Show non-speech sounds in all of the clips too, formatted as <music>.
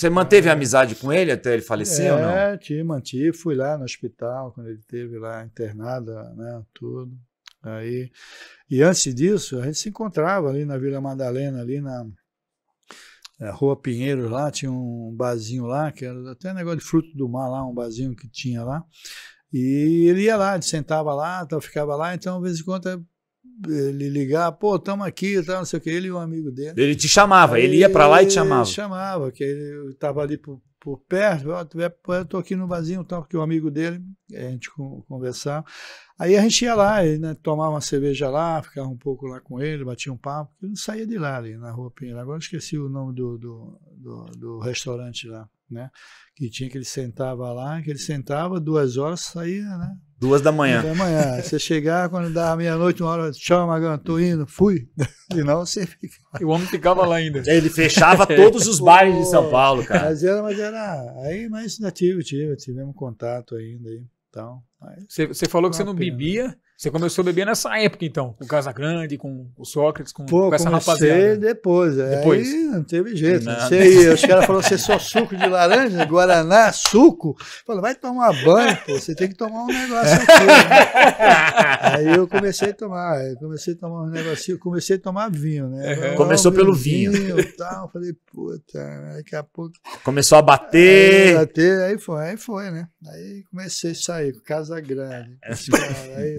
Você manteve é, amizade com ele até ele falecer é, ou não? É, te mantive, fui lá no hospital quando ele teve lá internada, né, tudo. Aí, e antes disso, a gente se encontrava ali na Vila Madalena, ali na, é, Rua Pinheiro, lá tinha um barzinho lá, que era até negócio de fruto do mar lá, um barzinho que tinha lá. E ele ia lá, ele sentava lá, então ficava lá, então de vez em quando ele ligar, pô, estamos aqui, tá, não sei o que, ele e um amigo dele. Ele te chamava, Aí ele ia para lá e te chamava. Ele chamava, que ele estava ali por, por perto, é, eu estou aqui no barzinho, tal, que o um amigo dele, a gente conversava. Aí a gente ia lá, né, tomava uma cerveja lá, ficava um pouco lá com ele, batia um papo, eu não saía de lá ali na rua Pinheiro. Agora esqueci o nome do, do, do, do restaurante lá, né? Que tinha que ele sentava lá, que ele sentava duas horas, saía, né? Duas da manhã. Duas da manhã. Você chegar, quando dá meia-noite, uma hora, tchau, Magão, tô indo, fui. <laughs> E não, você fica. E o homem ficava lá ainda. Ele fechava <laughs> é. todos os bares de São Paulo, cara. Mas era, mas era. Aí, mas ainda tive, tive, tivemos contato ainda aí. Então, você, falou que você não pena. bebia. Você começou a beber nessa época, então, com o Casa Grande, com o Sócrates, com, Pô, com essa rapaziada. depois. É, depois. Aí não teve jeito. Não. Sei, os caras falaram, você só suco de laranja, Guaraná, suco. Falou, vai tomar banho, pô, você tem que tomar um negócio aqui. Né? <laughs> aí eu comecei a tomar, eu comecei a tomar um negocinho, comecei a tomar vinho, né? Uhum. Começou pelo vinho. vinho tal. Falei, puta, daqui a pouco. Começou a bater. Aí, é, bater, aí foi, aí foi, né? Aí comecei a sair com Casa Grande. É. Cara, aí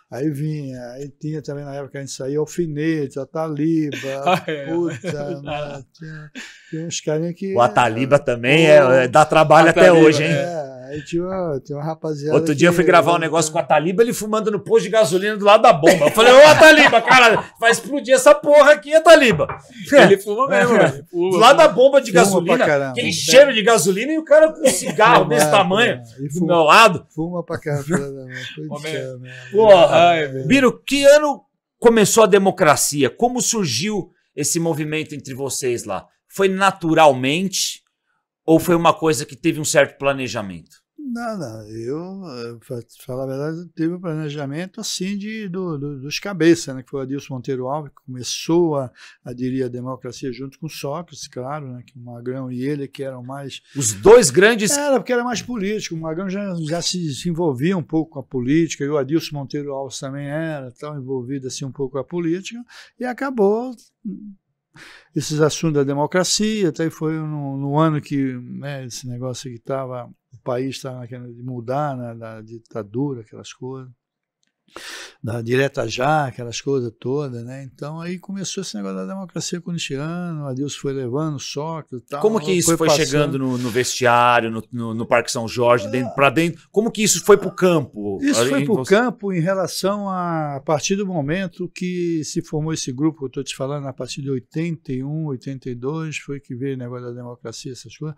Aí vinha, aí tinha também na época que a gente saía Alfinete, a Taliba, <laughs> ah, é, puta, <laughs> né, tinha, tinha, uns carinhas que. O Ataliba é, também é, é, dá trabalho Ataliba, até hoje, hein? É, aí tinha uma, tinha uma rapaziada. Outro dia que, eu fui gravar um negócio com o Ataliba, ele fumando no posto de gasolina do lado da bomba. Eu falei, ô Ataliba, cara, vai explodir essa porra aqui, Ataliba. <laughs> Ele fuma mesmo, velho. É. Do lado da bomba de gasolina, caramba, né? cheiro de gasolina e o cara com um cigarro desse tamanho, do meu lado. Fuma pra caramba, né, é. mano. Porra! Ai, Biro, que ano começou a democracia? Como surgiu esse movimento entre vocês lá? Foi naturalmente ou foi uma coisa que teve um certo planejamento? Nada, eu, eh, para falar a verdade, teve um planejamento assim de, do, do, dos cabeças, né, que foi o Adilson Monteiro Alves, que começou a aderir à democracia junto com Sócrates, claro, né, que o Magrão e ele que eram mais... Os dois grandes... Era, porque era mais político, o Magrão já, já se, envolvia um pouco com a política, e o Adilson Monteiro Alves também era, tão envolvido assim um pouco com a política, e acabou hum, esses assuntos da democracia, até foi no, no ano que né, esse negócio que estava, o país estava naquela de mudar, né, da ditadura, aquelas coisas da direta já, aquelas coisas todas, né? Então aí começou esse negócio da democracia corintiana, a Deus foi levando, só e tal. Como que isso foi, foi chegando no, no vestiário, no, no, no, Parque São Jorge, é. dentro, para dentro? Como que isso foi para o campo? Isso foi para o você... campo em relação a, a partir do momento que se formou esse grupo que eu estou te falando, a partir de 81, 82, foi que veio o negócio da democracia, essas coisas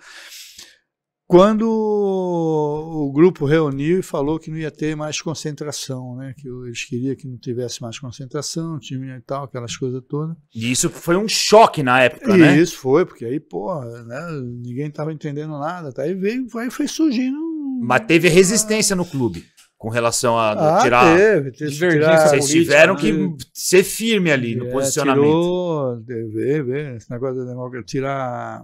quando o grupo reuniu e falou que não ia ter mais concentração, né? que eles queriam que não tivesse mais concentração, time e tal, aquelas coisas todas. E isso foi um choque na época, né? e né? Isso foi, porque aí, pô, né? ninguém estava entendendo nada. Tá? Aí veio, aí foi surgindo. Mas teve resistência no clube com relação a ah, tirar. Teve, teve tirar vocês tiveram né? que ser firme ali no é, posicionamento. Tirou, teve, esse negócio da democracia, tirar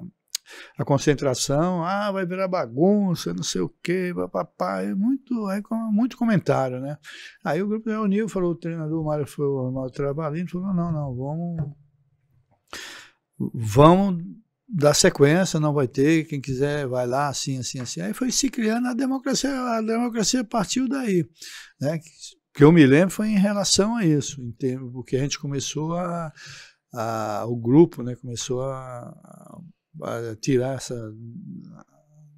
a concentração, ah, vai virar bagunça, não sei o quê, papapá, é muito, aí, é muito comentário, né? Aí o grupo reuniu, falou, o treinador, o Mário foi o maior Trabalhino, falou, não, não, vamos, vamos dar sequência, não vai ter, quem quiser vai lá, assim, assim, assim. Aí foi se criando a democracia, a democracia partiu daí, né? Que eu me lembro foi em relação a isso, em termos, porque a gente começou a, a o grupo, né, começou a, a eh, tirar essa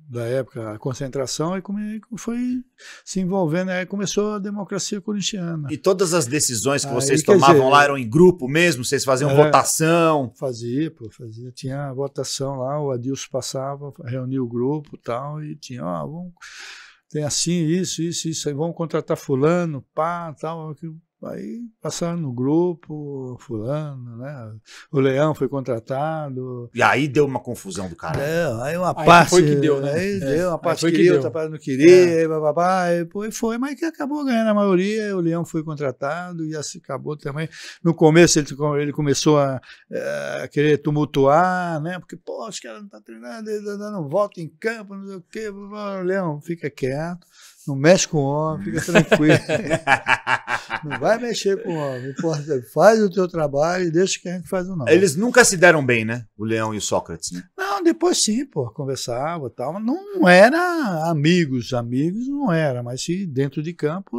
da época a concentração e come, foi se envolvendo aí começou a democracia corintiana e todas as decisões que vocês tomavam dizer, lá eram em grupo mesmo vocês faziam é, votação fazia pô, fazia tinha votação lá o Adilson passava reunia o grupo tal e tinha ó, vamos, tem assim isso isso isso aí vamos contratar fulano pá tal Aí passaram no grupo, fulano, né? O Leão foi contratado. E aí deu uma confusão do cara. Deu, aí uma aí parte. Foi que deu, né? Aí é. deu, uma parte que deu. outra parte não queria, é. bababá, e foi, foi, mas que acabou ganhando a maioria, o Leão foi contratado e assim acabou também. No começo ele, ele começou a, a eh, querer tumultuar, né? Porque, pô, que ela não está tá treinando, eles não volta em campo, não sei o quê. O Leão fica quieto, não mexe com o homem, fica tranquilo. <laughs> Não vai mexer com o homem. Faz o teu trabalho e deixa que a gente faz o nosso. Eles nunca se deram bem, né? O Leão e o Sócrates, né? Não, depois sim, pô, conversava e tal. Não era amigos, amigos não era, mas se dentro de campo,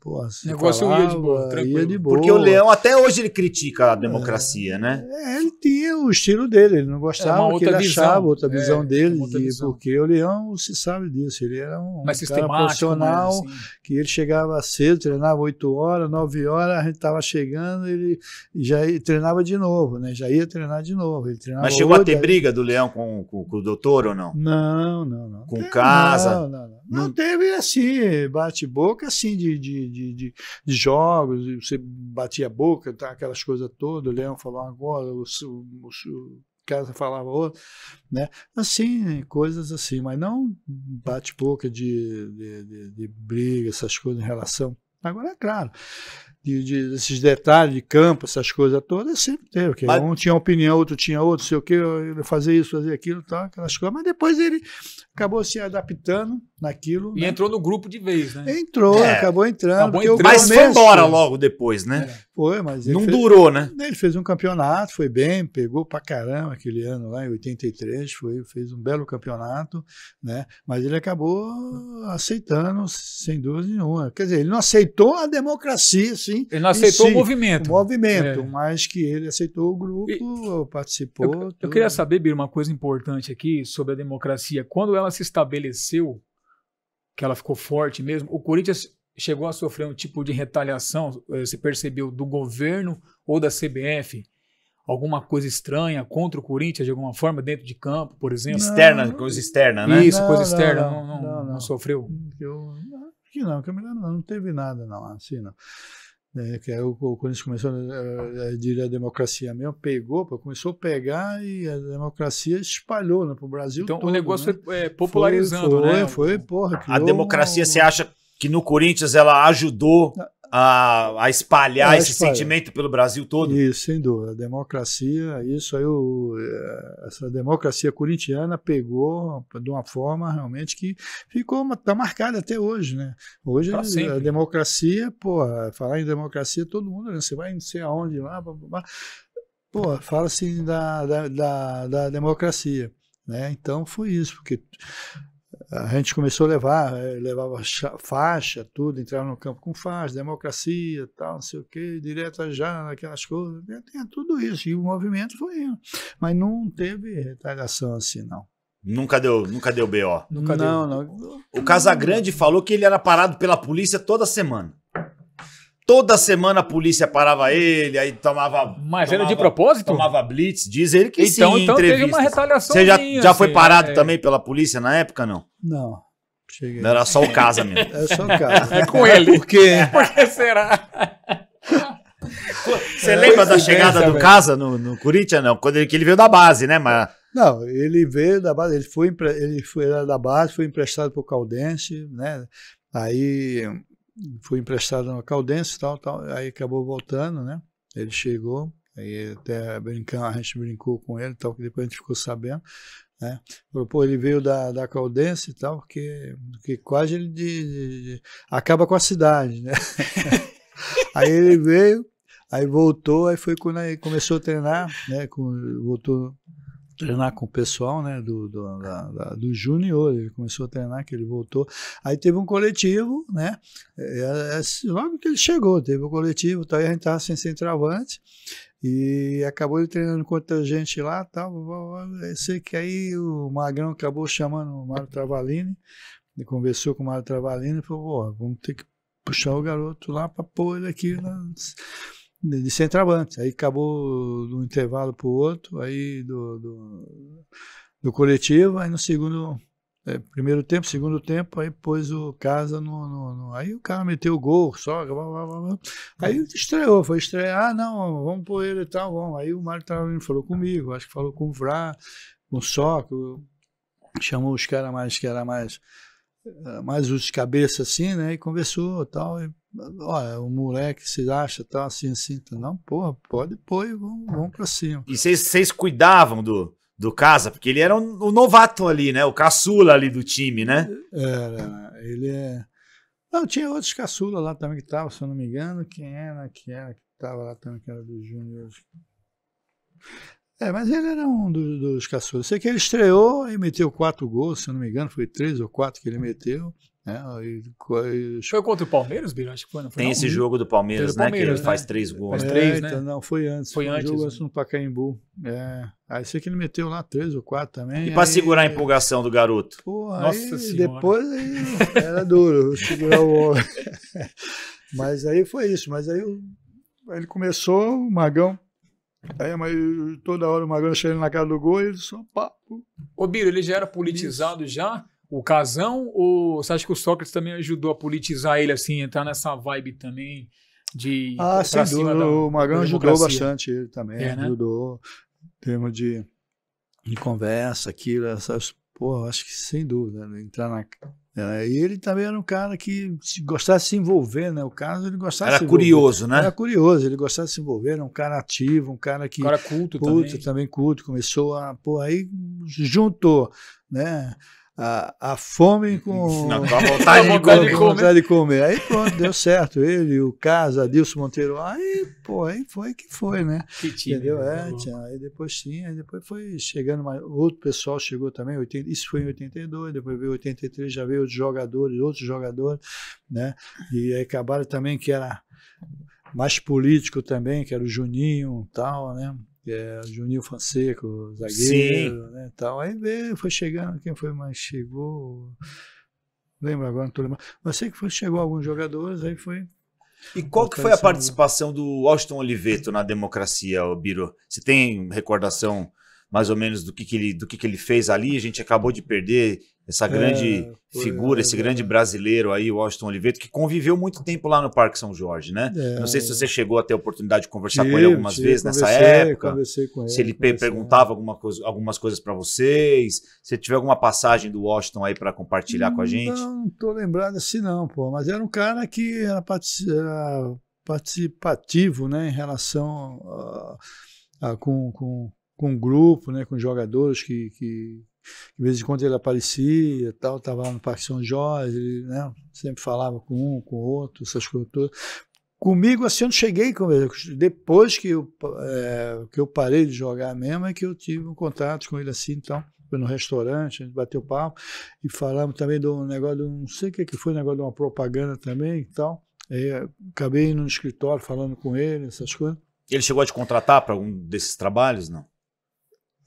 pô, se negócio falava, ia de boa, tranquilo. Ia de boa. Porque o Leão até hoje ele critica a democracia, é, né? É, ele tinha o estilo dele, ele não é gostava, é que ele visão. achava outra é, visão é, dele, outra visão. porque o Leão se sabe disso, ele era um mais cara né, profissional, assim. que ele chegava cedo, treinava 8 horas, 9 horas, a gente estava chegando, ele já treinava de novo, né? Já ia treinar de novo. Mas chegou a ter briga do Leão com, com, com, o doutor ou não? Não, não, não. Com casa? Não, não, não. Não, não teve assim, bate-boca assim de, de, de, de, de jogos, você batia a boca, tá, aquelas coisas todas, o Leão falou agora, o, o, o casa falava outro, né? Assim, coisas assim, mas não bate-boca de, de, de, de briga, essas coisas em relação Agora, é claro, de, de, esses detalhes de campo, essas coisas todas, sempre teve. Okay? Mas... Um tinha opinião, outro tinha outro, sei o quê, fazer isso, fazer aquilo, tal, aquelas coisas. Mas depois ele acabou se adaptando naquilo. E né? entrou no grupo de vez, né? Entrou, é, acabou entrando. Acabou entrando. Mas começo, foi embora logo depois, né? É. Foi, mas. Não fez, durou, né? Ele fez um campeonato, foi bem, pegou pra caramba aquele ano lá, em 83, foi, fez um belo campeonato, né? Mas ele acabou aceitando, sem dúvida nenhuma. Quer dizer, ele não aceitou aceitou a democracia, sim. Ele não aceitou si, o movimento. O movimento, é. mas que ele aceitou o grupo, e, participou. Eu, eu, queria saber, Bir, uma coisa importante aqui sobre a democracia. Quando ela se estabeleceu, que ela ficou forte mesmo, o Corinthians chegou a sofrer um tipo de retaliação, eh, você percebeu, do governo ou da CBF? alguma coisa estranha contra o Corinthians de alguma forma, dentro de campo, por exemplo? Externa, coisa externa, né? Isso, não, coisa externa, não, não, não sofreu. Eu, que não, Camila é não, não teve nada, não, assim não. É, que aí, quando isso começou é, é, a, a, a democracia mesmo, pegou, começou a pegar e a democracia espalhou né, para o Brasil Então todo, o negócio né? é popularizando, foi, foi, né? Foi, porra. A democracia, uma... você acha que no Corinthians ela ajudou... Ah, a, a espalhar é, esse sentimento pelo Brasil todo. Isso, sem dúvida. A democracia, isso aí, o, é, essa democracia corintiana pegou de uma forma realmente que ficou, está marcada até hoje, né? Hoje a democracia, pô, falar em democracia, todo mundo, né? você vai não sei aonde lá, blá, blá, blá. pô, fala assim da, da, da, da democracia. Né? Então foi isso, porque a gente começou a levar, eh, levava faixa, tudo, entrava no campo com faixa, democracia, tal, não sei o quê, direto já, aquelas coisas, tinha tudo isso, e o movimento foi indo. Mas não teve retaliação assim, não. Nunca deu, nunca deu BO. Nunca não, deu. não. O Casagrande falou que ele era parado pela polícia toda semana. Toda semana a polícia parava ele, aí tomava. Mas tomava, era de propósito? Tomava blitz. Diz ele que então, sim, então teve uma retaliação. Você já, já assim, foi parado é... também pela polícia na época, não? Não. Cheguei. Não, era só o casa mesmo. Era <laughs> é só o casa. É com ele. Por quê? <laughs> Por que será? Você é, lembra da chegada do casa no, no Corinthians? Não, quando ele, que ele veio da base, né? Mas... Não, ele veio da base, ele foi, ele foi da base, foi emprestado para o Caldense, né? Aí foi emprestado no Caldense tal, tal. Aí acabou voltando, né? Ele chegou, aí até brincando, a gente brincou com ele tal, que depois a gente ficou sabendo. Né? Falou, pô, ele veio da, da Caldense e tal, porque, porque quase ele de, de, de, acaba com a cidade, né? <laughs> aí ele veio, aí voltou, aí foi quando aí começou a treinar, né? Com, voltou treinar com o pessoal né, do, do, da, da, do júnior, ele começou a treinar, que ele voltou. Aí teve um coletivo, né? É, é, é logo que ele chegou, teve o um coletivo, tá, aí a gente estava sem centroavante. E acabou ele treinando com outra gente lá, tal. Eu sei que aí o Magrão acabou chamando o Mário Travalini, ele conversou com o Mário Travalini e falou: vamos ter que puxar o garoto lá para pôr ele aqui. Nas de centroavantes. Aí acabou de um intervalo para o outro, aí do, do, do, coletivo, aí no segundo, é, primeiro tempo, segundo tempo, aí pôs o Casa no, no, no Aí o cara meteu o gol, só, blá, blá, blá, aí é. estreou, foi estrear, ah, não, vamos pôr ele e tal, vamos. Aí o Mário Travarini falou comigo, acho que falou com o Vrá, com o Soco, chamou os caras mais, que era mais eh, mais os cabeças assim, né? E conversou tal, e olha, o moleque se acha tal, tá assim, assim. Tá, não, porra, pode pôr e vamos, vamos pra cima. E vocês cuidavam do, do Casa? Porque ele era o um, um novato ali, né? O caçula ali do time, né? Era, ele é... Não, tinha outros caçula lá também que tava, se eu não me engano. Quem era, que era, que tava lá também, que era do Júnior. É, mas ele era um dos, dos caçulas. Sei que ele estreou e meteu quatro gols, se eu não me engano, foi três ou quatro que ele meteu. Né? foi contra o Palmeiras, Biro? Acho que foi, não foi Tem não, esse jogo do Palmeiras, né? que ele né? faz três gols. Faz três, é, né? Então, não, foi antes. Foi, um antes. Jogo né? antes assim no Pacaembu. É. Aí sei que ele meteu lá três ou quatro também. E para segurar a empolgação do garoto? Pô, Nossa aí, Depois aí, era duro segurar o <laughs> Mas aí foi isso. Mas aí, ele começou, o Magão Aí, mas toda hora o magão chegando na cara do gol, ele só papo. Ô, Biro, ele já era politizado Isso. já? o Casão ou você acha que o Sócrates também ajudou a politizar ele assim, entrar nessa vibe também de Ah, sem dúvida, da, o Magrão ajudou bastante ele também, é, né? ajudou em termos de, de conversa, aquilo, essas, pô, acho que sem dúvida, né? entrar na é, e ele também era um cara que se gostasse de se envolver, né? O caso ele gostava era curioso, né? Era curioso, ele gostava de se envolver, era um cara ativo, um cara que um cara culto, culto também. também culto, começou a pô aí juntou, né? a, a fome com, a vontade, <laughs> de, comer. vontade de comer. Aí pronto, deu certo. Ele, o Casa, Adilson Monteiro, aí, pô, aí foi que foi, né? Que tinha, Entendeu? Né? É, tinha, aí depois sim aí depois foi chegando mais. Outro pessoal chegou também, 80, isso foi em 82, depois veio 83, já veio outros jogadores, outros jogadores, né? E aí acabaram também que era mais político também, que era o Juninho tal, né? É, Juninho o zagueiro, né, tal. Aí veio, foi chegando, quem foi mais chegou, lembro agora, não tô lembrando, mas sei que foi, chegou alguns jogadores, aí foi... E qual que foi a participação do Austin Oliveto na democracia, Biro? Você tem recordação mais ou menos do que, que ele, do que, que ele fez ali? A gente acabou de perder essa grande é, figura, é, esse grande brasileiro aí, o Austin Oliveto, que conviveu muito tempo lá no Parque São Jorge, né? É. Não sei se você chegou a ter a oportunidade de conversar tive, com ele algumas tive, vezes nessa época. Conversei com ele. Se ele perguntava alguma coisa, algumas coisas para vocês, se tiver alguma passagem do Washington aí para compartilhar não, com a gente. Não, não lembrado assim não, pô, mas era um cara que era, participativo, né, em relação a, a, com, com com o grupo, né, com jogadores que, que de vez em quando ele aparecia, tal, estava lá no Parque São Jorge, ele, né, sempre falava com um, com outro, essas coisas todas. Comigo, assim, eu não cheguei com ele. Depois que eu, é, que eu parei de jogar mesmo, é que eu tive um contato com ele assim, então, foi no restaurante, a gente bateu papo e falamos também de um negócio, não sei o que, que foi, um negócio de uma propaganda também e tal. Aí, eh, acabei indo no escritório falando com ele, essas coisas. Ele chegou a te contratar para algum desses trabalhos, não?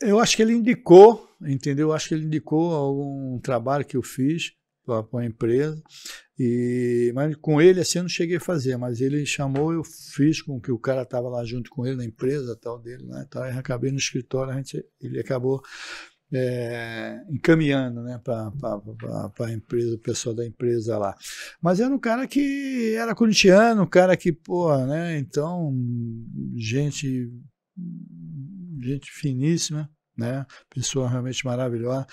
Eu acho que ele indicou, entendeu? Eu acho que ele indicou algum trabalho que eu fiz para a empresa. E, mas com ele, assim, eu não cheguei a fazer, mas ele chamou, eu fiz com que o cara estava lá junto com ele, na empresa tal dele, né? Tal, eu acabei no escritório, a gente, ele acabou é, encaminhando né, para a empresa, o pessoal da empresa lá. Mas era um cara que era corintiano, um cara que, pô né? Então, gente gente finíssima, né? Pessoa realmente maravilhosa,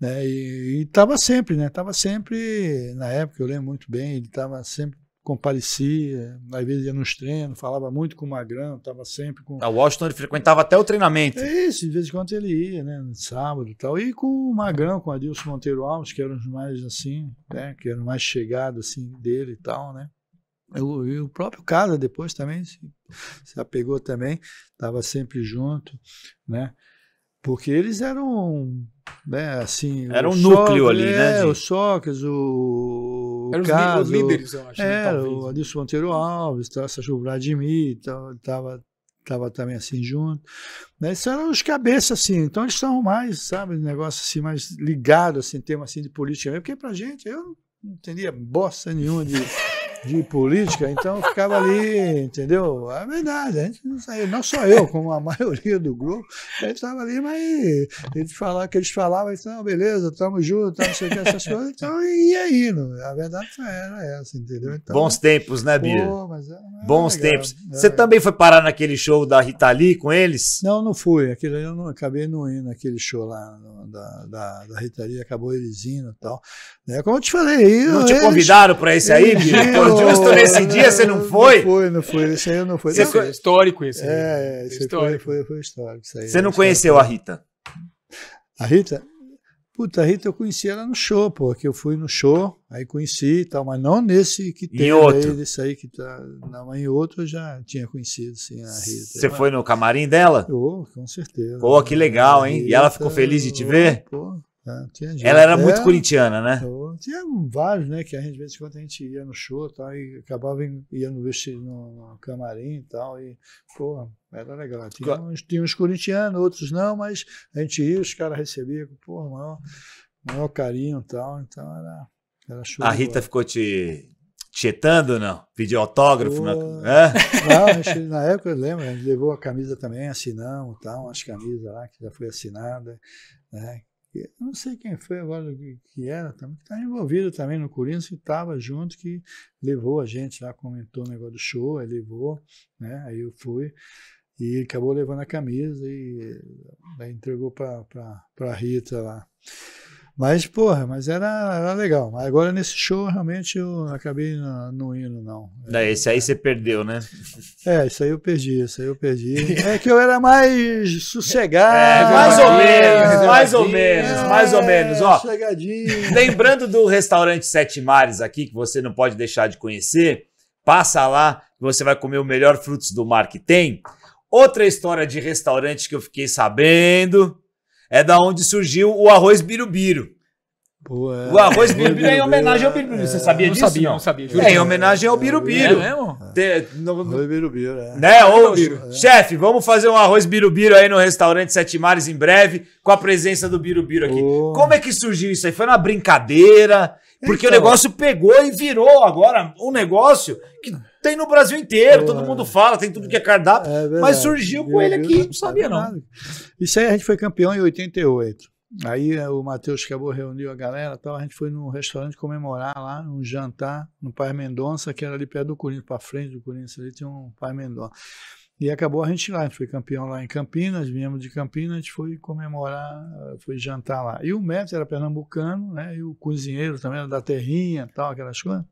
né? E estava sempre, né? Tava sempre, na época eu lembro muito bem, ele sempre comparecia, às vezes ia nos treinos, falava muito com o Magrão, estava sempre com. A ah, Washington ele frequentava até o treinamento. É isso, de vez em quando ele ia, né? No sábado e tal. E com o Magrão, com o Adilson Monteiro Alves, que eram os mais assim, né? Que eram mais chegados assim dele e tal, né? e o próprio Casa depois também se, se apegou também, estava sempre junto, né? Porque eles eram, né, assim... Era um núcleo Sócrates, ali, né? É, o Sócrates, o Eram Caso, os líderes, eu acho. Era, né, é, o Adilson Monteiro Alves, tá, Sérgio Vladimir, estava tá, tava também assim junto. Né? Isso eram os cabeças, assim. Então eles estavam mais, sabe, negócio assim, mais ligado, assim, tema assim de política. Porque pra gente, eu não entendia bosta nenhuma disso. <laughs> de política, então ficava ali, entendeu? É verdade, a gente não saiu, não só eu, como a <laughs> maioria do grupo, a gente estava ali, mas eles falavam, que eles falavam, então, beleza, estamos juntos, não sei o que, essas coisas, então, e aí? a verdade era essa, entendeu? Então, Bons tempos, né, Bia? Pô, era, é, é Bons legal, tempos. É Você também foi parar naquele show da Rita Lee com eles? Não, não fui, aquilo eu não, acabei não indo naquele show lá no, da, da, da Rita Lee, acabou eles indo e tal. Como eu te falei, eu, Não te eles, convidaram para esse aí, Bia? Justo nesse dia, você não foi? Não foi, não foi. Isso aí não foi. Isso foi histórico isso. Aí. É, isso é histórico. Foi, foi, foi histórico. Isso aí, você é não conheceu a Rita? A Rita? Puta, a Rita eu conheci ela no show, pô, que eu fui no show, aí conheci e tal, mas não nesse que tem em outro. aí, aí que tá. Não, em outro eu já tinha conhecido, sim, a Rita. Você foi no camarim dela? Eu, com certeza. Pô, que legal, hein? Rita, e ela ficou feliz de te ver? Pô, né? Ela era muito corintiana, né? Tinha vários, né? Que a gente, de vez em quando, a gente ia no show tal, e acabava ia no vestido no, no camarim e tal. E, pô, era legal. Tinha, claro. uns, tinha uns corintianos, outros não, mas a gente ia, os caras recebiam, pô, maior, maior carinho e tal. Então era, era show. A Rita boa. ficou te, tietando não? Pediu autógrafo? Eu... Na... É? Não, gente, na época eu lembro, a gente levou a camisa também, assinamos tal, umas camisas lá que já foi assinada, né? não sei quem foi agora que era também, que estava envolvido também no Corinthians, que estava junto, que levou a gente lá, comentou o negócio do show, aí levou, né? Aí eu fui e acabou levando a camisa e eh, entregou para a Rita lá. Mas, porra, mas era, era legal. Agora nesse show, realmente, eu acabei não, indo, não. não. É, esse aí você perdeu, né? É, isso aí eu perdi, isso aí eu perdi. É que eu era mais sossegado. É, mais ou menos, mais ou menos, é, mais ou menos. Ó, Lembrando do restaurante Sete Mares aqui, que você não pode deixar de conhecer, passa lá, você vai comer o melhor frutos do mar que tem. Outra história de restaurante que eu fiquei sabendo é da onde surgiu o arroz birubiru. O arroz birubiru é em homenagem ao birubiru. É, Você sabia não disso? Sabia, não, não sabia. É em homenagem ao é birubiru. É mesmo? Te, no, birubiru, é. Né? Ô, chefe, vamos fazer um arroz birubiru aí no restaurante Sete Mares em breve, com a presença do birubiru aqui. Como é que surgiu isso aí? Foi uma brincadeira? Porque então. o negócio pegou e virou agora um negócio que tem no Brasil inteiro, todo é, mundo fala, tem tudo que é cardápio, é verdade, mas surgiu com ele aqui, não sabia não. Nada. Isso aí a gente foi campeão em 88. Aí é, o Matheus acabou, reuniu a galera tal, a gente foi num restaurante comemorar lá, um jantar no Pai Mendonça, que era ali perto do Corinthians, para frente do Corinthians, ali tinha um Pai Mendonça. E acabou a gente lá, a gente foi campeão lá em Campinas, viemos de Campinas, a gente foi comemorar, foi jantar lá. E o mestre era pernambucano, né? E o cozinheiro também era da terrinha, tal, aquelas coisas.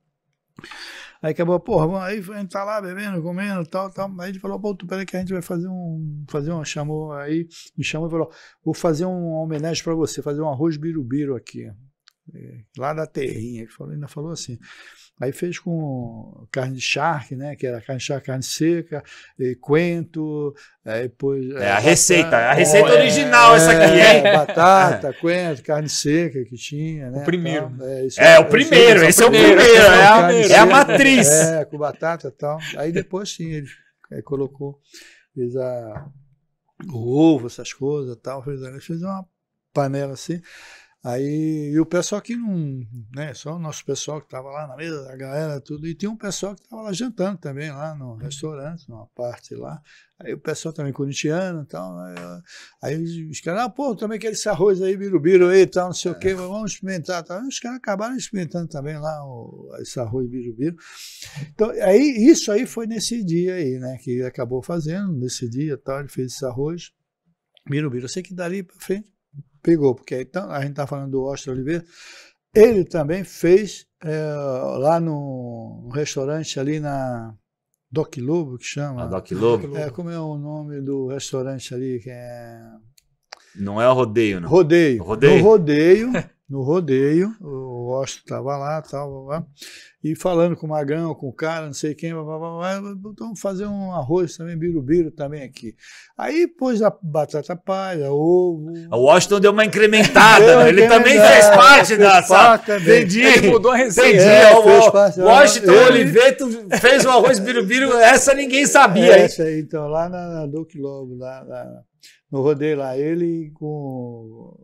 Aí acabou, porra, aí a gente tá lá bebendo, comendo, tal, tal. Aí ele falou, pô, tu peraí que a gente vai fazer um, fazer um, chamou, aí me chamou e falou, vou fazer um homenagem para você, fazer um arroz birubiru aqui. É, lá da terrinha. Ele ainda falou assim. Aí fez com carne de charque, né? Que era carne de charque, carne seca, coentro, é, depois... É, é, a receita, a receita original é, essa aqui, hein? Batata, coento, carne seca que tinha, né? O primeiro. Tal, é, isso, o primeiro, esse é o primeiro, primeiro né, é, a, matriz. É, com batata e tal. Aí depois sim, ele colocou, fez a, o ovo, essas coisas e tal, fez, fez uma panela assim... Aí, e o pessoal que não, né, só o nosso pessoal que estava lá na mesa, a galera, tudo, e tinha um pessoal que estava lá jantando também, lá no hum. restaurante, numa parte lá. Aí o pessoal também corintiano e tal. Né, aí, aí os caras, ah, pô, também quer esse arroz aí, birubiru aí e tal, não sei é. o quê, vamos experimentar. Tal. Os caras acabaram experimentando também lá o, esse arroz birubiru. Então, aí, isso aí foi nesse dia aí, né, que acabou fazendo, nesse dia tal, ele fez esse arroz birubiru. Eu sei que dali para frente pegou, porque então, a gente está falando do Oscar Oliveira, ele também fez é, lá no restaurante ali na Doc Lobo, que chama. A Doc Lobo? É, como é o nome do restaurante ali que é... Não é o rodeio, não. Rodeio. Rodeio. No rodeio <laughs> no rodeio, o Washington estava lá, tal, blá, blá, e falando com o Magrão, com o cara, não sei quem, blá, blá, blá, blá, vamos fazer um arroz também, birubiru também aqui. Aí pôs a batata palha, ovo... O Washington deu uma incrementada, deu uma né? ele incrementada, também fez parte da... Parte também. Entendi. Ele mudou a receita. Entendi, é, o, fez parte, Washington ele... Oliveto fez o arroz birubiru, essa ninguém sabia. É isso aí, então, lá na, na Duque Lobo, lá, lá, no rodeio lá, ele com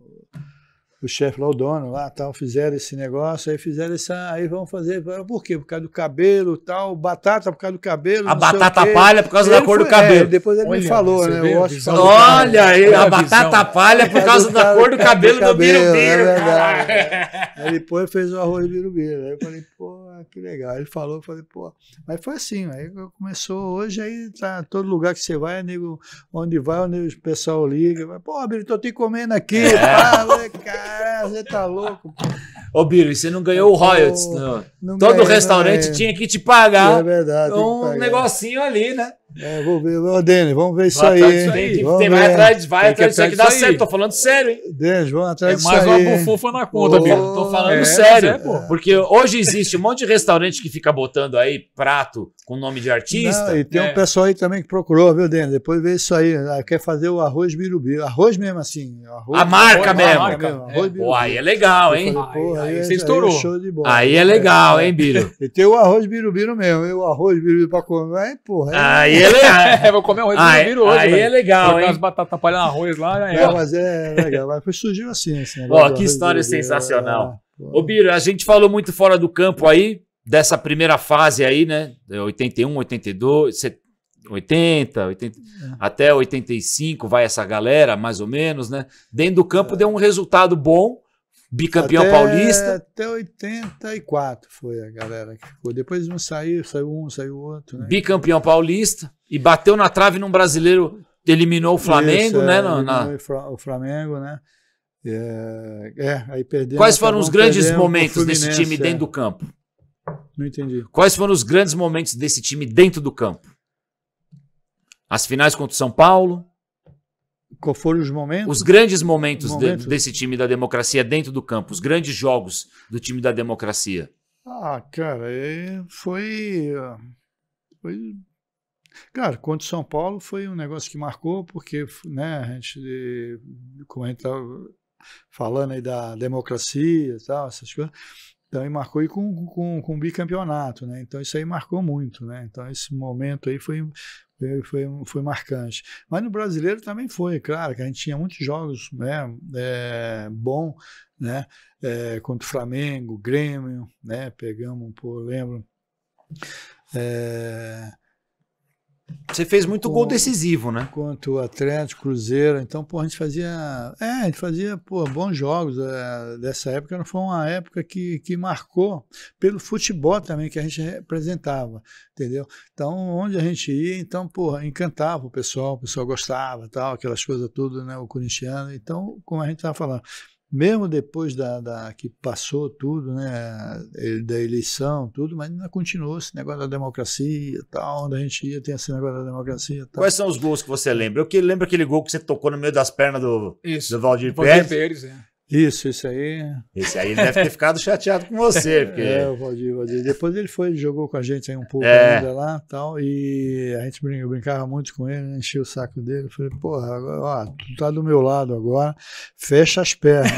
o chefe lá, o dono lá, tal, fizeram esse negócio, aí fizeram essa, aí vão fazer, por quê? Por causa do cabelo, tal, batata por causa do cabelo. A batata palha por causa ele da cor foi, do cabelo. É, depois ele olha, me falou, né? falou, olha aí, é a, a batata palha por é causa da, cor do cabelo do, cabelo, do birubiru. É verdade. aí depois fez o arroz birubiru. Aí eu falei, pô que legal. Ele falou, eu falei, pô. Mas foi assim, aí começou hoje, aí tá todo lugar que você vai, nego, onde vai, onde o pessoal liga, pô, Biro, tô te comendo aqui, é. <laughs> Ah, cara, você tá louco. Pô. Ô, Biro, você não ganhou o royalties, não. não Todo ganhei, restaurante não é. tinha que te pagar é verdade, um pagar. negocinho ali, né? É, vou ver. Ô, Denis, vamos ver isso vai aí. disso aí. tem, vai atrás, vai atrás disso aqui. Dá certo, tô falando sério, hein? Denis, vamos atrás é disso. É mais uma bufufa na conta, oh, Tô falando é, sério. É, Porque hoje existe um monte de restaurante que fica botando aí prato com nome de artista. Não, e tem um é. pessoal aí também que procurou, viu, Denis? Depois vê isso aí. Ah, quer fazer o arroz birubi. Arroz mesmo assim. Arroz, a marca arroz, mesmo. A marca mesmo. Arroz Pô, aí é legal, hein? Falei, aí, aí, você é estourou. Aí é legal, hein, Biro? <laughs> E tem o arroz birubi mesmo. E o arroz birubi pra comer. Aí, porra. Aí é legal. <laughs> é, vou comer um resumo hoje. Aí é legal, hein? as batatas palha arroz lá. Né? É, mas é legal. Foi surgiu assim. assim Ó, que história sensacional. É, Ô, Biro, a gente falou muito fora do campo aí, dessa primeira fase aí, né? 81, 82, 80, 80 é. até 85 vai essa galera, mais ou menos, né? Dentro do campo é. deu um resultado bom, bicampeão até, paulista. Até 84 foi a galera que ficou. Depois vão saiu, saiu um, saiu outro. Né? Bicampeão paulista e bateu na trave num brasileiro, eliminou o Flamengo, Isso, né? É, na, na... O Flamengo, né? É, é aí perdeu. Quais foram tá os grandes momentos desse time é. dentro do campo? Não entendi. Quais foram os grandes momentos desse time dentro do campo? As finais contra o São Paulo? Qual foram os momentos? Os grandes momentos, momentos. De, desse time da democracia dentro do campo, os grandes jogos do time da democracia. Ah, cara, é, foi. Ah, foi. Cara, contra o São Paulo foi um negócio que marcou, porque, né, a gente, eh, como a gente estava falando aí da democracia e tal, essas coisas, então, e marcou e com, com, com o bicampeonato, né? Então, isso aí marcou muito, né? Então, esse momento aí foi, foi, foi marcante. Mas no brasileiro também foi, claro, que a gente tinha muitos jogos né, é, bom, né, é, contra o Flamengo, Grêmio, né, pegamos, pô, lembro. É, você fez muito com, gol decisivo, né? Quanto o Atlético, Cruzeiro. Então, pô, a gente fazia. É, a gente fazia pô, bons jogos é, dessa época. Não foi uma época que, que marcou pelo futebol também que a gente representava, entendeu? Então, onde a gente ia, então, pô, encantava o pessoal, o pessoal gostava, tal, aquelas coisas tudo, né? O corintiano. Então, como a gente estava falando, mesmo depois da, da, que passou tudo, né, eh, da eleição, tudo, mas ainda continuou esse negócio da democracia e tal, onde a gente ia tem esse negócio da democracia e tal. Quais são os gols que você lembra? Eu que lembro aquele gol que você tocou no meio das pernas do, Isso, do Valdir Pérez. Pérez é. Isso, isso aí. Esse aí ele deve ter ficado chateado com você. <laughs> É, porque... É, o Valdir, Valdir. Depois ele foi, jogou com a gente aí um pouco é. ainda lá tal. E a gente brincava, brincava muito com ele, né, enchia o saco dele. Falei, porra, ó, tu tá do meu lado agora, fecha as pernas.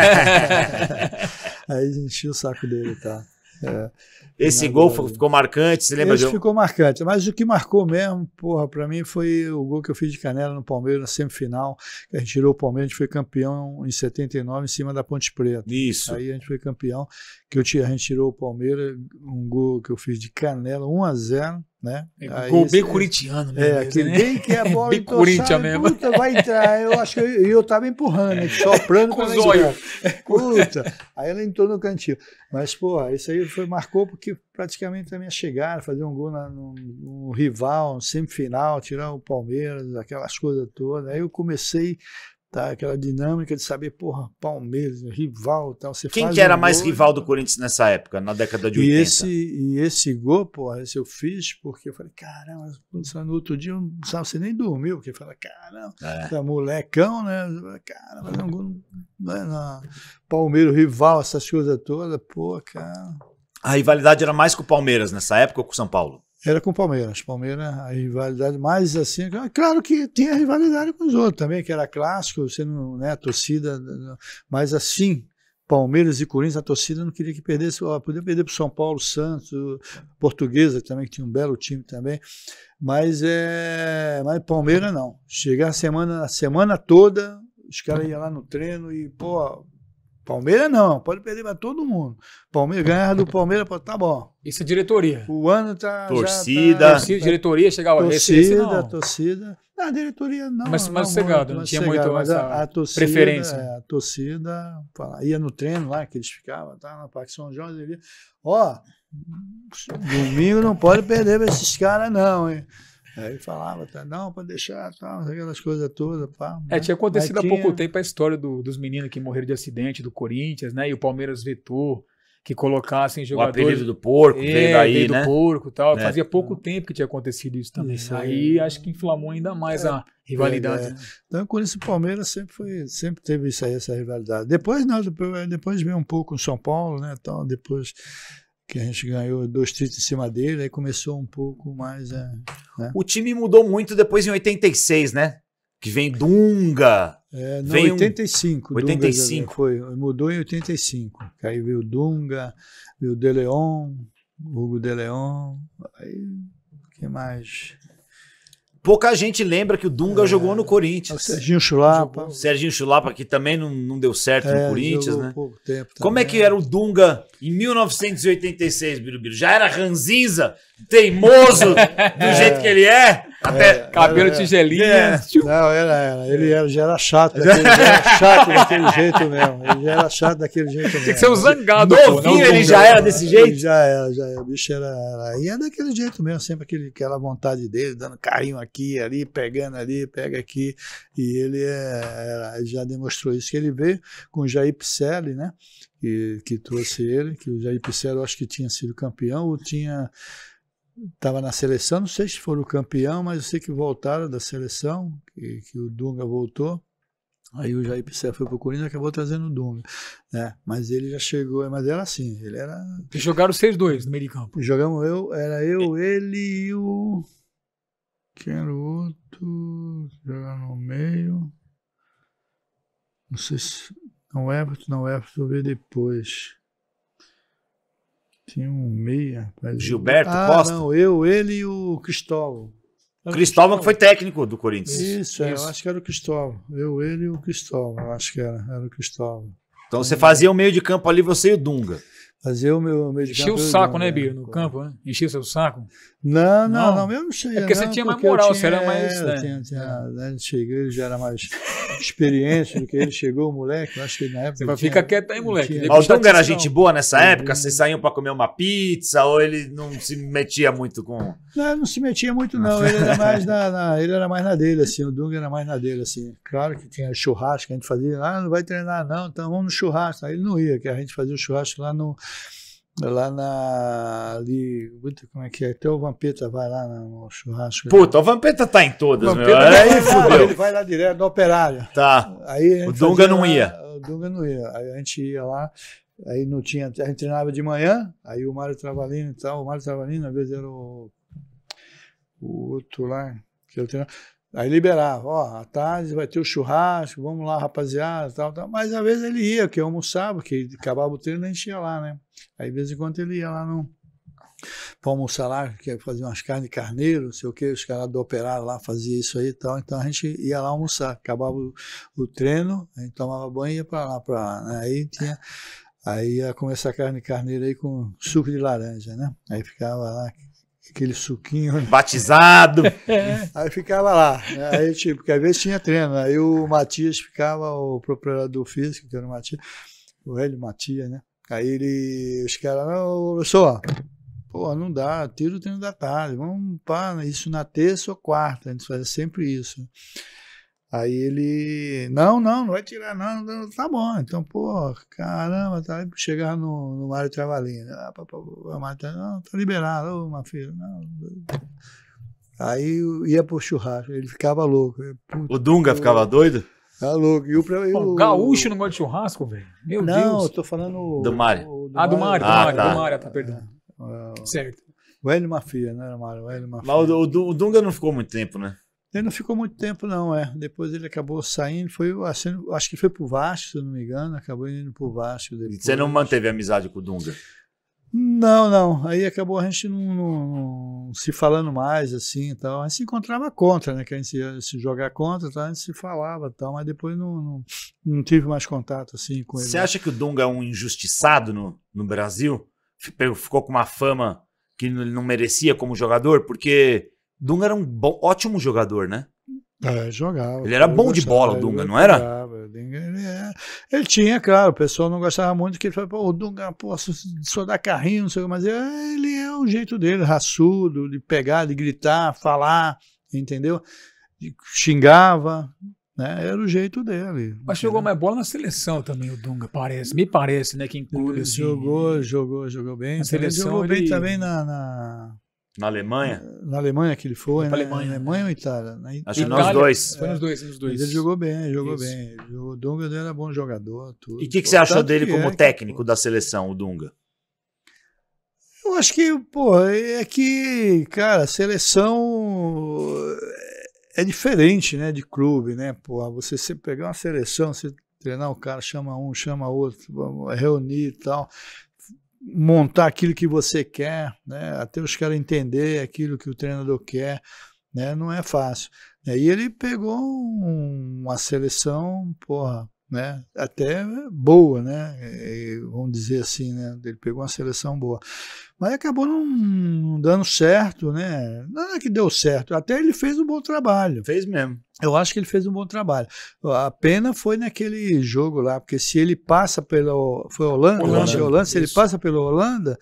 <laughs> <laughs> aí enchia o saco dele e tá? tal. É. Esse gol ficou marcante, você lembra? Esse de... ficou marcante, mas o que marcou mesmo, porra, para mim foi o gol que eu fiz de canela no Palmeiras na semifinal, que a gente tirou o Palmeiras, a gente foi campeão em 79 em cima da Ponte Preta. Isso. Aí a gente foi campeão, que eu tinha a gente tirou o Palmeiras, um gol que eu fiz de canela, 1 a 0 né? É, gol bem é corintiano é, mesmo. É, aquele né? bem que é a <laughs> bola bem Corinthians mesmo. Puta, vai entrar. Eu acho que eu, eu tava empurrando, né? soprando com os olhos. Puta. Aí ela entrou no cantinho. Mas, porra, isso aí foi, marcou porque praticamente a minha chegada, fazer um gol na, num, num rival, um semifinal, tirar o Palmeiras, aquelas coisas todas. Aí eu comecei Tá, aquela dinâmica de saber, porra, Palmeiras, rival tal. Você Quem que era um mais gol, rival do Corinthians nessa época, na década de e 80? Esse, e esse gol, porra, esse eu fiz porque eu falei, caramba, no outro dia sabe, você nem dormiu, porque falei caramba, é. tá molecão, né? caramba mas é um gol é na Palmeiras, rival, essas coisas todas, pô, cara. A rivalidade era mais com o Palmeiras nessa época ou com o São Paulo? era com o Palmeiras. Palmeiras, a rivalidade mais assim. Claro que tem a rivalidade com os outros também, que era clássico, sendo né, a torcida, mas assim, Palmeiras e Corinthians, a torcida não queria que perdesse, podia perder para São Paulo, Santos, Portuguesa também, que tinha um belo time também. Mas, é, mas Palmeiras não. Chegar a semana, a semana toda, os caras iam lá no treino e, pô, Palmeiras não, pode perder para todo mundo. Palmeiras ganhar do <laughs> Palmeiras, pode, tá bom. Isso é diretoria. O ano tá torcida, já tá, torcida diretoria chegava torcida, esse, torcida. não. torcida. A diretoria não. Mas mais cegado, não, tinha muito mas essa a, a torcida, preferência. É, a torcida ia no treino lá que eles ficavam, tá na Parque São Jorge, ele, ó, domingo não pode perder para esses caras não, hein? Aí falava, tá, não, pode deixar, tal, tá, aquelas coisas todas, pá. É, né? tinha acontecido há pouco tempo a história do, dos meninos que morreram de acidente do Corinthians, né? E o Palmeiras vetou que colocassem jogadores... O apelido do porco é, veio daí, veio né? do porco tal. É. Fazia pouco tempo que tinha acontecido isso também. Isso aí, aí acho que inflamou ainda mais é, a rivalidade. É, é, Então, com isso, o Palmeiras sempre, foi, sempre teve isso aí, essa rivalidade. Depois, não, depois, depois veio um pouco o São Paulo, né? Então, depois que a gente ganhou dois títulos em cima dele, aí começou um pouco mais Né? O time mudou muito depois em 86, né? Que vem Dunga. É, não, vem 85. Um... 85. Dunga foi, mudou em 85. Que aí veio Dunga, veio De Leon, Hugo De Leon. Aí, o que mais? Pouca gente lembra que o Dunga é, jogou no Corinthians. O Serginho Chulapa. O Serginho Chulapa, que também não, não deu certo é, no Corinthians, né? Pouco tempo Como é que era o Dunga em 1986, Birubiru? Já era ranzinza? teimoso <laughs> é. do jeito que ele é. Até é, cabelo era, tigelinha. É. é. Não, era, era. Ele era, já era chato. ele <laughs> já era chato daquele jeito mesmo. Ele já era chato daquele jeito mesmo. Tem que ser um zangado. Novinho, ele já era desse jeito? Ele já era, já era. O bicho era, era. E é daquele jeito mesmo, sempre aquele, aquela vontade dele, dando carinho aqui, ali, pegando ali, pega aqui. E ele é, já demonstrou isso. Que ele veio com o Jair Picelli, né? Que, que trouxe ele, que o Jair Picelli eu acho que tinha sido campeão ou tinha estava na seleção, não sei se foram campeão, mas eu sei que voltaram da seleção, que, que o Dunga voltou. Aí o Jair Pissé foi pro Corinthians e acabou trazendo o Dunga, né? Mas ele já chegou, mas era assim, ele era... E jogaram seis dois no meio de campo? Jogamos eu, era eu, ele e o... Quem era o outro? Jogar no meio... Não sei se... Não é, não é, ver depois. Tinha um meia. Né, Gilberto ah, Costa? Não, eu, ele e o Cristóvão. Era Cristóvão que foi técnico do Corinthians. Isso, é, Isso. eu acho que era o Cristóvão. Eu, ele e o Cristóvão, eu acho que era, era o Cristóvão. Então você fazia o meio de campo ali, você e o Dunga. Fazer o meu, meu Encheu o saco, né, né Biro, no campo, né? Encheu seu saco? Não, não, não, não eu não cheguei. É porque não, você tinha mais moral, tinha, você era mais. Né? Eu tinha, tinha, é. né, cheguei, ele já era mais experiente do que ele chegou, o moleque. Eu acho que na época. Você fica quieto aí, moleque. Tinha, dunga era gente boa nessa eu época? Vocês saíam para comer uma pizza ou ele não se metia muito com. Não, não se metia muito, não. Ele era mais na, na ele era mais na dele, assim. O Dunga era mais na dele, assim. Claro que tinha churrasco, a gente fazia, ah, não vai treinar, não, então vamos no churrasco. Aí ele não ia, que a gente fazia o churrasco lá no lá na. Ali. Puta, como é que é? Até o Vampeta vai lá no churrasco. Puta, o Vampeta tá em todas, o meu. Tá aí fudeu. Ele vai lá direto no operária. Tá. Aí, o Dunga não ia. O Dunga não ia. Aí a gente ia lá. Aí não tinha. A gente treinava de manhã, aí o Mário Travalino e tal. O Mário Travalino, às vezes, era o, o outro lá que eu treinava. Aí liberava, ó, à tarde vai ter o churrasco, vamos lá, rapaziada, tal, tal. Mas às vezes ele ia, que almoçava, que acabava o treino, a gente ia lá, né? Aí, de vez em quando, ele ia lá no, para almoçar lá, que fazer umas carnes de carneiro, não sei o que, os caras do operário lá faziam isso aí e tal. Então a gente ia lá almoçar, acabava o, o treino, a gente tomava banho e ia para lá, para lá. Né? Aí tinha. Aí ia comer essa carne de carneiro aí com suco de laranja, né? Aí ficava lá aquele suquinho. Batizado! <laughs> aí ficava lá. Né? Aí, tipo, porque às vezes tinha treino. Aí o Matias ficava, o do físico, que era o Matias, o velho Matias, né? Aí ele, os caras, não, pessoal, pô, não dá, tiro o treino da tarde, vamos pá, isso na terça ou quarta, a gente faz sempre isso. Aí ele, não, não, não vai tirar, não, não tá bom. Então, pô, caramba, tá chegar no, no Mário Travalina. Ah, pá, pá, pá, tá, não, tá liberado, ô, filha, não. Aí ia pro churrasco, ele ficava louco. o Dunga pô, ficava doido? Tá louco. E o, Pô, gaúcho no gosta de churrasco, velho. Meu não, Deus. Não, eu tô falando. Do Mário. ah, do Mário, ah, do Mário, tá. do Mário, tá, perdão. É, certo. O Hélio Mafia, né, Mário? O Hélio Mafia. Mas o, o, o Dunga não ficou muito tempo, né? Ele não ficou muito tempo, não, é. Depois ele acabou saindo, foi assim, acho que foi pro Vasco, se não me engano, acabou indo pro Vasco. Depois. E você não manteve amizade com o Dunga? Não, não. Aí acabou a gente não, não, não se falando mais, assim e tal. A gente se encontrava contra, né? Que a gente ia se jogar contra, tal, tá? a gente se falava tal, mas depois não, não, não tive mais contato, assim, com ele. Você acha que o Dunga é um injustiçado no, no Brasil? Ficou com uma fama que ele não merecia como jogador? Porque Dunga era um bom, ótimo jogador, né? É, jogava. Ele era bom de bola, o Dunga, não era? É, ele tinha, claro, o pessoal não gostava muito, que ele falou, pô, o Dunga, pô, só dá carrinho, não sei o que, mas ele é o jeito dele, raçudo, de pegar, de gritar, falar, entendeu? xingava, né? Era o jeito dele. Mas jogou mais bola na seleção também, o Dunga, parece. Me parece, né? Que inclui. jogou, jogou, jogou bem. Na seleção, jogou ele... bem também na, na, na Alemanha? É, na Alemanha que ele foi, né? Alemanha. Na Alemanha ou Itália? Na Itália. Acho que nós dois. Foi nos dois, nos dois. ele jogou bem, jogou Isso. bem. O Dunga era bom jogador. Tudo. E o que, que você achou dele como é, técnico que... da seleção, o Dunga? Eu acho que, pô, é que, cara, seleção é diferente, né, de clube, né? Pô, você, você pegar uma seleção, você treinar o cara, chama um, chama outro, é reunir e tal montar aquilo que você quer, né? até os caras entender aquilo que o treinador quer, né? não é fácil. Né? E ele pegou uma seleção, porra, né? até boa, né? vamos dizer assim, né? ele pegou uma seleção boa. Mas acabou não, dando certo, né? Não é que deu certo, até ele fez um bom trabalho. Fez mesmo. Eu acho que ele fez um bom trabalho. A pena foi naquele jogo lá, porque se ele passa pela foi Holanda, é Holanda, Holanda se ele passa pela Holanda,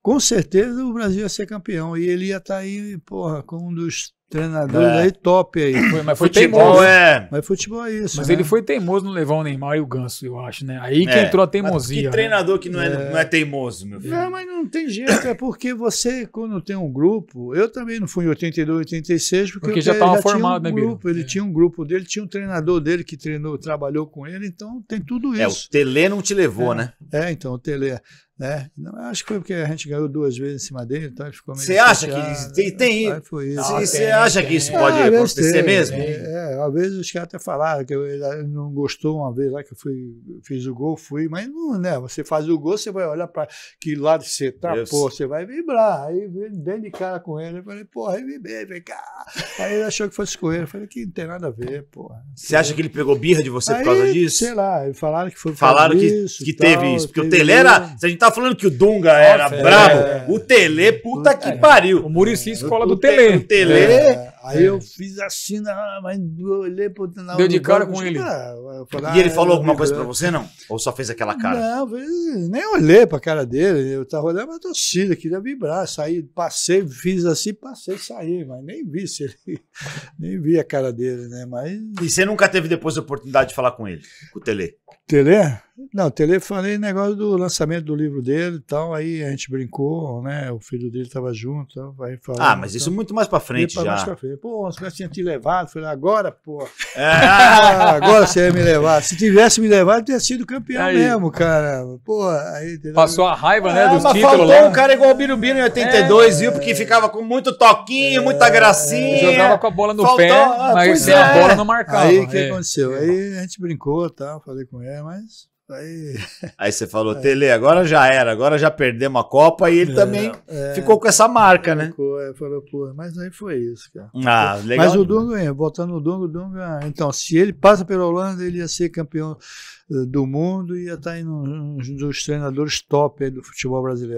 com certeza o Brasil ia ser campeão e ele ia estar tá aí, porra, com um dos Treinador é. aí top aí. Foi, mas foi futebol, teimoso. é. Mas futebol é isso. Mas né? ele foi teimoso no levar o Neymar e o Ganso, eu acho, né? Aí que é. entrou a teimosia. Mas que né? treinador né? que não é, é, não é teimoso, meu filho. Não, mas não tem jeito. É porque você, quando tem um grupo, eu também não fui em 82, 86, porque, porque eu já estava formado, um né, grupo, Ele é. tinha um grupo dele, tinha um treinador dele que treinou, trabalhou com ele, então tem tudo isso. É, o Tele não te levou, é. né? É, então, o Tele né? Não, acho que foi porque a gente ganhou duas vezes em cima dele, então ficou meio. Você acha que tem, tem... Ah, foi isso. Ah, é acha que isso é, pode é, acontecer tem, mesmo? É, é, às vezes os caras até falaram que eu, ele não gostou uma vez lá que eu fui, fiz o gol, fui, mas não, né? Você faz o gol, você vai olhar para que lado você tá, Deus. pô, você vai vibrar. Aí dei de cara com ele, eu falei, porra, aí vibrei, vem cá. Aí ele achou que fosse com ele, eu falei que não tem nada a ver, porra. Você acha que ele pegou birra de você aí, por causa disso? Sei lá, falaram que foi Falaram que, isso, que teve isso, porque teve o Tele era. Se a gente tá falando que o Dunga era é, brabo, o Tele, puta que é. pariu. O Murici escola do Tele. O Tele yeah. Aí é. eu fiz assim, ah, mas olhei pro treinador. Deu de cara com ele. Ah, falei, e ele ah, falou alguma coisa para ah, você, não? Ou só fez aquela cara? Não, nem olhei pra cara dele. Eu tava olhando a torcida, queria vibrar. Saí, passei, fiz assim, passei, saí, mas nem vi se ele, <laughs> nem vi a cara dele, né? Mas... E você nunca teve depois a oportunidade de falar com ele, com o Tele? Tele? Não, Tele falei negócio do lançamento do livro dele e tal, aí a gente brincou, né? O filho dele tava junto, aí falou. Ah, mas então, isso muito mais para frente já. Mais pra frente pô, as coisas tinham te levado. Falei, agora, pô. É. <laughs> agora você ia me levar. Se tivesse me levado, eu teria sido campeão aí. É mesmo, cara. Pô, aí. Passou a raiva, né? É, do mas título, faltou lá. um cara igual o Birubiru em 82, é. viu? Porque ficava com muito toquinho, é, muita gracinha. Jogava com a bola no faltou, pé, ah, mas a é. bola não marcava. Aí o que aconteceu? Aí a gente brincou, tal, tá, falei com ele, mas Aí, aí você falou, <laughs> é. Tele, agora já era, agora já perdemos a Copa e ele é, também é, ficou com essa marca, né? ficou, né? Falou, pô, mas aí foi isso, cara. Ah, legal. Mas o Dunga, voltando o Dunga, o Dunga, então, se ele passa pela Holanda, ele ia ser campeão eh, do mundo e ia estar tá em um, um dos treinadores top do futebol brasileiro.